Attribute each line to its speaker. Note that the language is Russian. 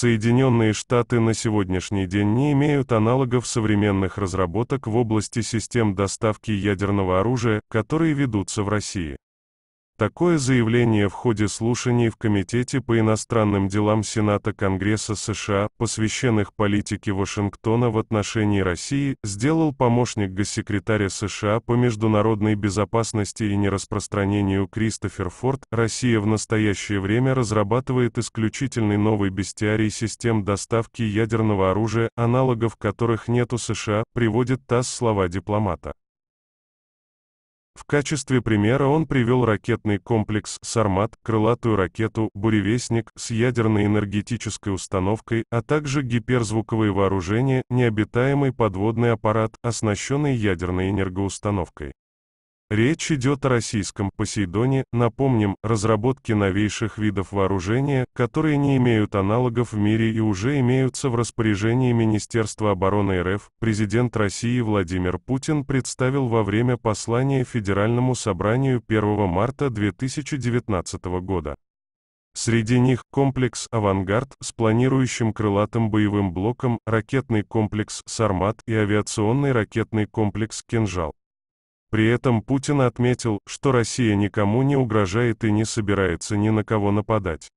Speaker 1: Соединенные Штаты на сегодняшний день не имеют аналогов современных разработок в области систем доставки ядерного оружия, которые ведутся в России. Такое заявление в ходе слушаний в Комитете по иностранным делам Сената Конгресса США, посвященных политике Вашингтона в отношении России, сделал помощник госсекретаря США по международной безопасности и нераспространению Кристофер Форд. Россия в настоящее время разрабатывает исключительный новый бестиарий систем доставки ядерного оружия, аналогов которых нет у США, приводит ТАСС слова дипломата качестве примера он привел ракетный комплекс «Сармат», крылатую ракету «Буревестник» с ядерной энергетической установкой, а также гиперзвуковые вооружения, необитаемый подводный аппарат, оснащенный ядерной энергоустановкой. Речь идет о российском «Посейдоне», напомним, разработке новейших видов вооружения, которые не имеют аналогов в мире и уже имеются в распоряжении Министерства обороны РФ, президент России Владимир Путин представил во время послания Федеральному собранию 1 марта 2019 года. Среди них комплекс «Авангард» с планирующим крылатым боевым блоком, ракетный комплекс «Сармат» и авиационный ракетный комплекс «Кинжал». При этом Путин отметил, что Россия никому не угрожает и не собирается ни на кого нападать.